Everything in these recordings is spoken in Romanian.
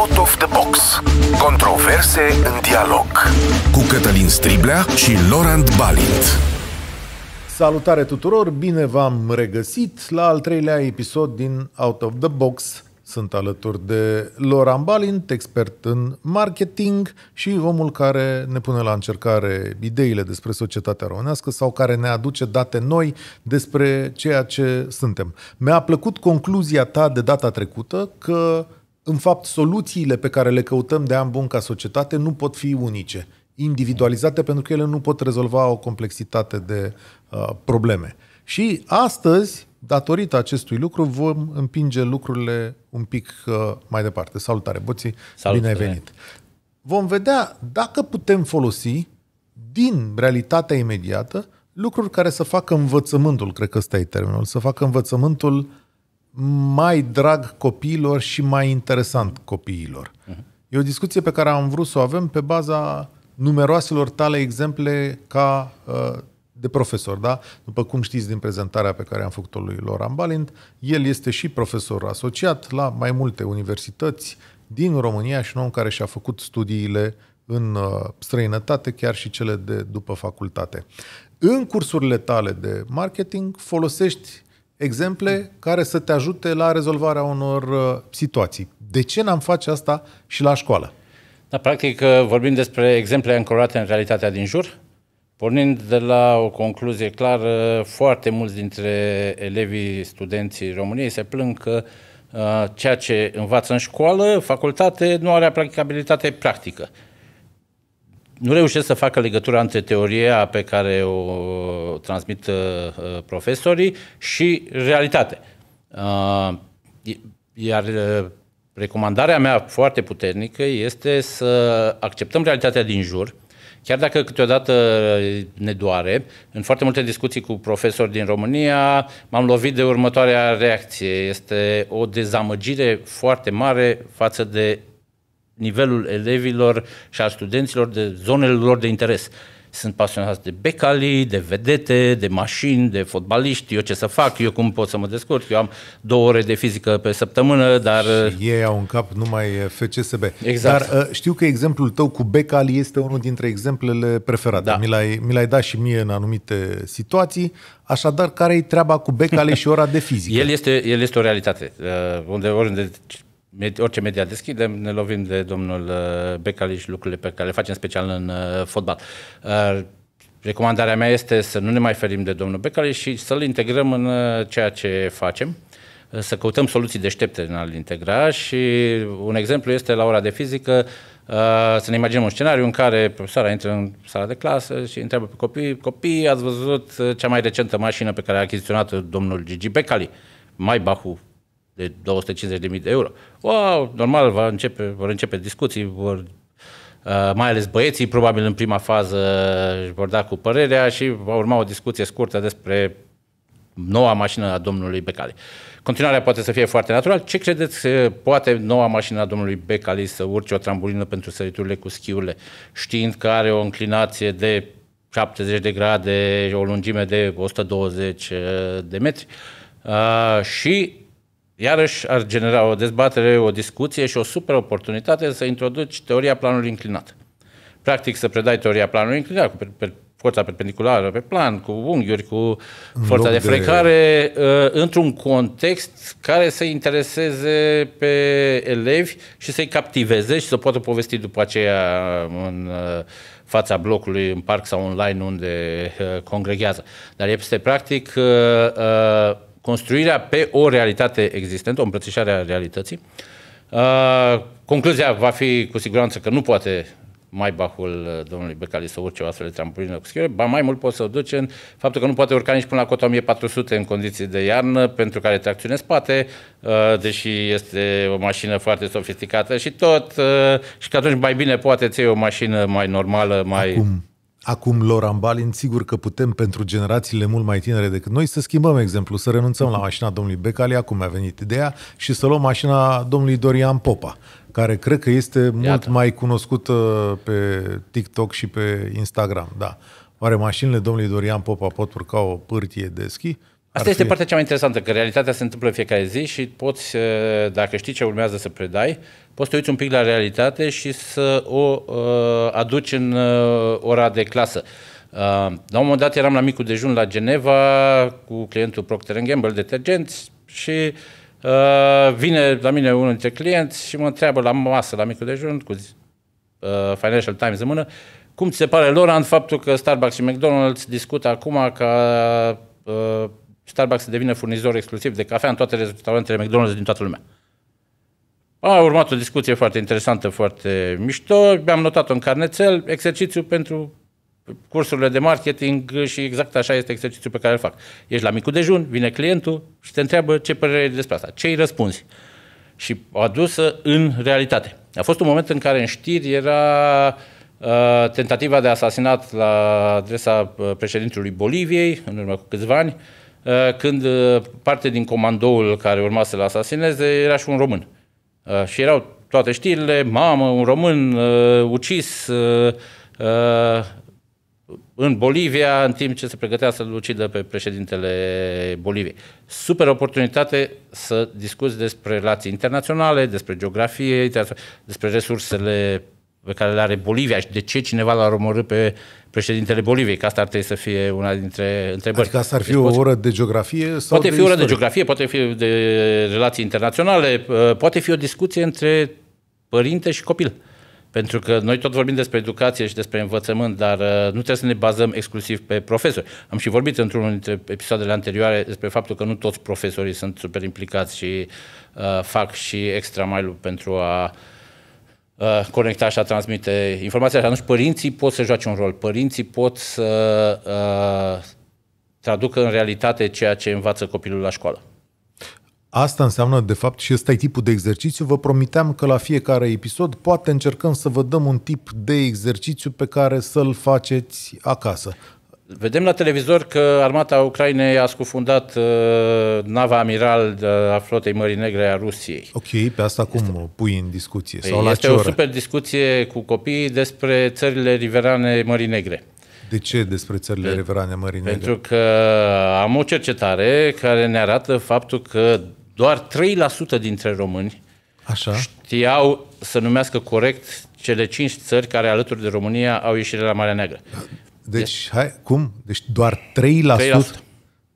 Out of the Box. Controverse în dialog. Cu Cătălin Striblea și Laurent Balint. Salutare tuturor, bine v-am regăsit la al treilea episod din Out of the Box. Sunt alături de Loran Balint, expert în marketing și omul care ne pune la încercare ideile despre societatea românească sau care ne aduce date noi despre ceea ce suntem. Mi-a plăcut concluzia ta de data trecută că în fapt, soluțiile pe care le căutăm de an bun ca societate nu pot fi unice, individualizate, pentru că ele nu pot rezolva o complexitate de uh, probleme. Și astăzi, datorită acestui lucru, vom împinge lucrurile un pic uh, mai departe. Salutare, Boții! Salut, Bine ai venit! Vom vedea dacă putem folosi din realitatea imediată lucruri care să facă învățământul, cred că ăsta e termenul, să facă învățământul uh, mai drag copiilor și mai interesant copiilor. Uh-huh. E o discuție pe care am vrut să o avem pe baza numeroaselor tale exemple ca uh, de profesor, da? După cum știți din prezentarea pe care am făcut-o lui Loran Balint, el este și profesor asociat la mai multe universități din România și un om care și-a făcut studiile în uh, străinătate, chiar și cele de după facultate. În cursurile tale de marketing folosești exemple care să te ajute la rezolvarea unor uh, situații. De ce n-am face asta și la școală? Da, practic uh, vorbim despre exemple ancorate în realitatea din jur, pornind de la o concluzie clară, foarte mulți dintre elevii, studenții României se plâng că uh, ceea ce învață în școală, facultate, nu are aplicabilitate practică nu reușesc să facă legătura între teoria pe care o transmit uh, uh, profesorii și realitate. Uh, iar recomandarea mea foarte puternică este să acceptăm realitatea din jur, chiar dacă câteodată ne doare, în foarte multe discuții cu profesori din România m-am lovit de următoarea reacție. Este o dezamăgire foarte mare față de nivelul elevilor și al studenților de zonele lor de interes. Sunt pasionați de becali, de vedete, de mașini, de fotbaliști, eu ce să fac, eu cum pot să mă descurc, eu am două ore de fizică pe săptămână, dar... Și uh, ei au în cap numai uh, FCSB. Exact. Dar uh, știu că exemplul tău cu becali este unul dintre exemplele preferate. Da. Mi, l-ai, mi l-ai dat și mie în anumite situații, așadar care i treaba cu becali și ora de fizică? El este, el este o realitate. Unde, oriunde orice media deschidem, ne lovim de domnul uh, Becali și lucrurile pe care le facem special în uh, fotbal. Uh, recomandarea mea este să nu ne mai ferim de domnul Becali și să-l integrăm în ceea ce facem să căutăm soluții deștepte în a-l integra și un exemplu este la ora de fizică să ne imaginăm un scenariu în care profesoara intră în sala de clasă și întreabă pe copii, copii, ați văzut cea mai recentă mașină pe care a achiziționat domnul Gigi Becali, mai Bahu de 250.000 de euro. Wow, normal, va începe, vor începe discuții, vor, uh, mai ales băieții, probabil în prima fază își vor da cu părerea și va urma o discuție scurtă despre noua mașină a domnului Becali. Continuarea poate să fie foarte natural. Ce credeți poate noua mașină a domnului Becali să urce o trambulină pentru săriturile cu schiurile, știind că are o înclinație de 70 de grade, o lungime de 120 uh, de metri uh, și iarăși ar genera o dezbatere, o discuție și o super oportunitate să introduci teoria planului inclinat. Practic să predai teoria planului inclinat cu per, per, forța perpendiculară pe plan, cu unghiuri, cu forța de frecare, de... Uh, într-un context care să intereseze pe elevi și să-i captiveze și să poată povesti după aceea în uh, fața blocului, în parc sau online unde uh, congregează. Dar este practic construirea pe o realitate existentă, o îmbrățișare a realității. Uh, concluzia va fi cu siguranță că nu poate mai bahul uh, domnului Becali să urce o astfel de trampolină cu schiere, ba mai mult pot să o duce în faptul că nu poate urca nici până la cota 1400 în condiții de iarnă, pentru care tracțiune spate, uh, deși este o mașină foarte sofisticată și tot, și că atunci mai bine poate ție o mașină mai normală, mai... Acum Acum, Loran Balin, sigur că putem pentru generațiile mult mai tinere decât noi să schimbăm exemplu, să renunțăm la mașina domnului Becali, acum mi-a venit ideea, și să luăm mașina domnului Dorian Popa, care cred că este Iată. mult mai cunoscută pe TikTok și pe Instagram. Da. Oare mașinile domnului Dorian Popa pot urca o pârtie de schi? Asta este fi... partea cea mai interesantă, că realitatea se întâmplă în fiecare zi și poți, uh, dacă știi ce urmează să predai, poți să te uiți un pic la realitate și să o uh, aduci în uh, ora de clasă. Uh, la un moment dat eram la micul dejun la Geneva cu clientul Procter Gamble detergenți și uh, vine la mine unul dintre clienți și mă întreabă la masă, la micul dejun, cu uh, Financial Times în mână, cum ți se pare, Laurent, faptul că Starbucks și McDonald's discută acum ca uh, Starbucks să devină furnizor exclusiv de cafea în toate restaurantele McDonald's din toată lumea. A urmat o discuție foarte interesantă, foarte mișto, am notat-o în carnețel, exercițiu pentru cursurile de marketing și exact așa este exercițiul pe care îl fac. Ești la micul dejun, vine clientul și te întreabă ce părere ai despre asta, ce îi răspunzi. Și o adusă în realitate. A fost un moment în care în știri era uh, tentativa de asasinat la adresa uh, președintelui Boliviei, în urmă cu câțiva ani, uh, Uh, când uh, parte din comandoul care urma să-l asasineze era și un român. Uh, și erau toate știrile, mamă, un român ucis în Bolivia, în timp ce se pregătea să-l ucidă pe președintele Boliviei. Super oportunitate să discuți despre relații internaționale, despre geografie, despre resursele pe care le are Bolivia și de ce cineva l-ar omorâ pe președintele Boliviei, că asta ar trebui să fie una dintre întrebări. Adică asta ar fi deci o oră de geografie? Sau poate de fi o oră de geografie, poate fi de relații internaționale, uh, poate fi o discuție între părinte și copil. Pentru că noi tot vorbim despre educație și despre învățământ, dar uh, nu trebuie să ne bazăm exclusiv pe profesori. Am și vorbit într-unul dintre episoadele anterioare despre faptul că nu toți profesorii sunt super implicați și uh, fac și extra mai pentru a uh, Uh, conecta și a transmite informația. Și atunci părinții pot să joace un rol. Părinții pot să uh, traducă în realitate ceea ce învață copilul la școală. Asta înseamnă, de fapt, și ăsta e tipul de exercițiu. Vă promiteam că la fiecare episod poate încercăm să vă dăm un tip de exercițiu pe care să-l faceți acasă. Vedem la televizor că armata Ucrainei a scufundat uh, nava amiral de, uh, a flotei Mării Negre a Rusiei. Ok, pe asta cum este, pui în discuție? Sau păi este la ce oră? super discuție cu copiii despre țările riverane Mării Negre. De ce despre țările pe, riverane Mării Negre? Pentru că am o cercetare care ne arată faptul că doar 3% dintre români Așa. știau să numească corect cele cinci țări care alături de România au ieșire la Marea Neagră. Deci, hai, cum? Deci doar 3%, 3%.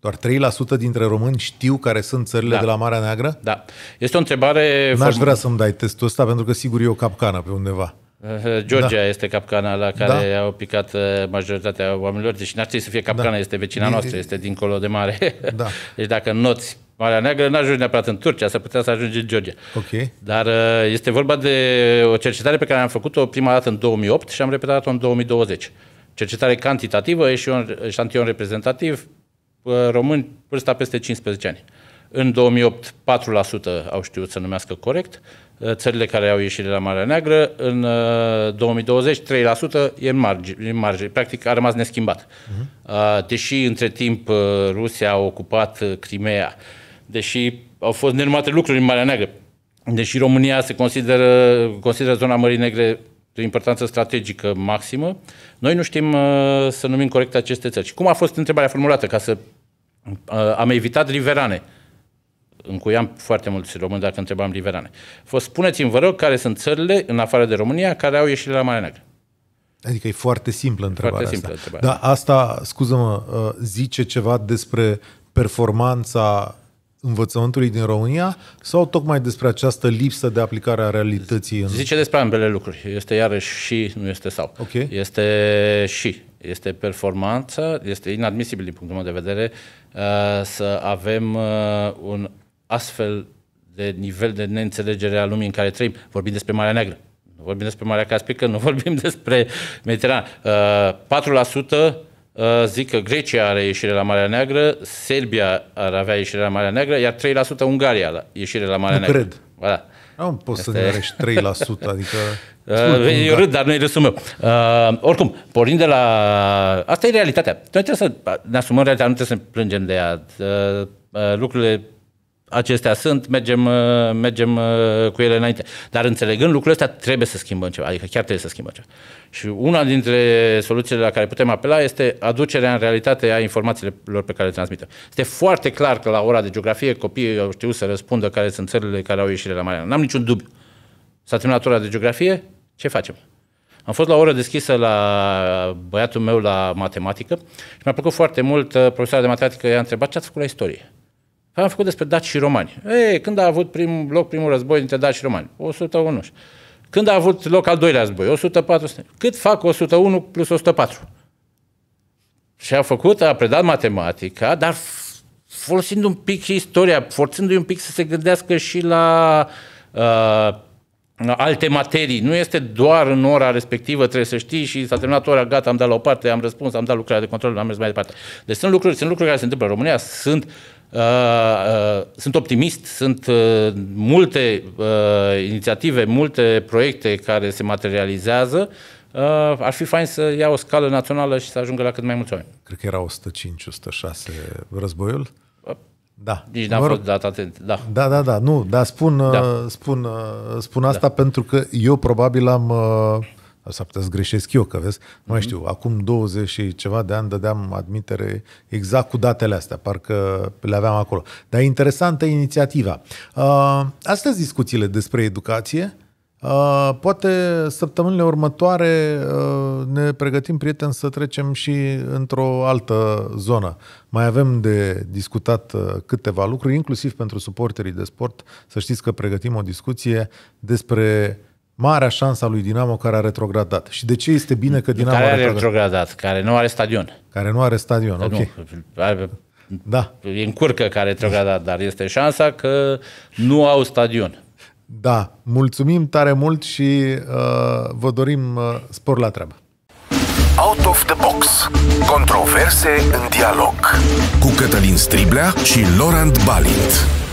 Doar 3% dintre români știu care sunt țările da. de la Marea Neagră? Da. Este o întrebare... N-aș form... vrea să-mi dai testul ăsta pentru că sigur e o capcană pe undeva. Uh, Georgia da. este capcana la care da. au picat uh, majoritatea oamenilor. Deci n-ar trebui să fie capcana, da. este vecina noastră, este dincolo de mare. Da. Deci dacă noți Marea Neagră, nu ajungi neapărat în Turcia, să putea să ajungi în Georgia. Okay. Dar uh, este vorba de o cercetare pe care am făcut-o prima dată în 2008 și am repetat-o în 2020 cercetare cantitativă, eșantion reprezentativ, români vârsta peste 15 ani. În 2008, 4% au știut să numească corect, ă, țările care au ieșit de la Marea Neagră, în 2020, ă, 3% e în marge, în marge practic a rămas neschimbat. Uh-huh. Deși între timp ă, Rusia a ocupat Crimea, deși au fost nenumate lucruri în Marea Neagră, deși România se consideră, consideră zona Mării Negre de importanță strategică maximă, noi nu știm uh, să numim corect aceste țări. Și cum a fost întrebarea formulată? Ca să uh, am evitat riverane. Încuiam foarte mulți români dacă întrebam riverane. Fost spuneți-mi, vă rog, care sunt țările, în afară de România, care au ieșit la Marea Neagră. Adică e foarte simplă întrebarea foarte simplă asta. Întrebarea. Dar asta, scuză-mă, uh, zice ceva despre performanța învățământului din România sau tocmai despre această lipsă de aplicare a realității? În... Zice despre ambele lucruri. Este iarăși și, nu este sau. Okay. Este și. Este performanță, este inadmisibil din punctul meu de vedere uh, să avem uh, un astfel de nivel de neînțelegere a lumii în care trăim. Vorbim despre Marea Neagră, nu vorbim despre Marea Caspică, nu vorbim despre Mediterana. Uh, 4% Uh, zic că Grecia are ieșire la Marea Neagră, Serbia ar avea ieșire la Marea Neagră, iar 3% Ungaria la ieșire la Marea nu Neagră. cred. Da. Nu poți să ne rești 3%, adică... Uh, eu râd, dar nu e râsul meu. Uh, oricum, pornind de la... Asta e realitatea. Noi trebuie să ne asumăm realitatea, nu trebuie să ne plângem de ea. Uh, uh, lucrurile acestea sunt, mergem, uh, mergem uh, cu ele înainte. Dar înțelegând lucrurile astea, trebuie să schimbăm ceva, adică chiar trebuie să schimbăm ceva. Și una dintre soluțiile la care putem apela este aducerea în realitate a informațiilor pe care le transmitem. Este foarte clar că la ora de geografie copiii au știut să răspundă care sunt țările care au ieșire la Marea N-am niciun dubiu. S-a terminat ora de geografie, ce facem? Am fost la o oră deschisă la băiatul meu la matematică și mi-a plăcut foarte mult uh, profesoara de matematică, i-a întrebat ce ați făcut la istorie am făcut despre daci și romani. Ei, când a avut prim, loc primul război între daci și romani? 101. Când a avut loc al doilea război? 104. Cât fac 101 plus 104? Și a făcut, a predat matematica, dar folosind un pic și istoria, forțându-i un pic să se gândească și la uh, alte materii. Nu este doar în ora respectivă, trebuie să știi și s-a terminat ora, gata, am dat la o parte, am răspuns, am dat lucrarea de control, am mers mai departe. Deci sunt lucruri, sunt lucruri care se întâmplă în România, sunt Uh, uh, sunt optimist, sunt uh, multe uh, inițiative, multe proiecte care se materializează. Ar fi fain să ia o scală națională și să ajungă la cât mai mulți oameni. Cred că era 105-106 războiul. Da. Nici n-am mă rog. fost dat atent. Da. da, da, da. Nu, dar spun, da. spun, spun da. asta da. pentru că eu probabil am s putea să greșesc eu, că vezi, nu mai mhm. știu, acum 20 și ceva de ani dădeam admitere exact cu datele astea, parcă le aveam acolo. Dar e interesantă inițiativa. Uh, astăzi discuțiile despre educație, uh, poate săptămânile următoare uh, ne pregătim, prieteni, să trecem și într-o altă zonă. Mai avem de discutat câteva lucruri, inclusiv pentru suporterii de sport. Să știți că pregătim o discuție despre marea șansa lui Dinamo care a retrogradat. Și de ce este bine că Dinamo care a retrogradat? retrogradat? Care nu are stadion. Care nu are stadion, că ok. Nu, are, da. E încurcă că a retrogradat, dar este șansa că nu au stadion. Da, mulțumim tare mult și uh, vă dorim uh, spor la treabă. Out of the Box. Controverse în dialog. Cu Cătălin Striblea și Laurent Balint.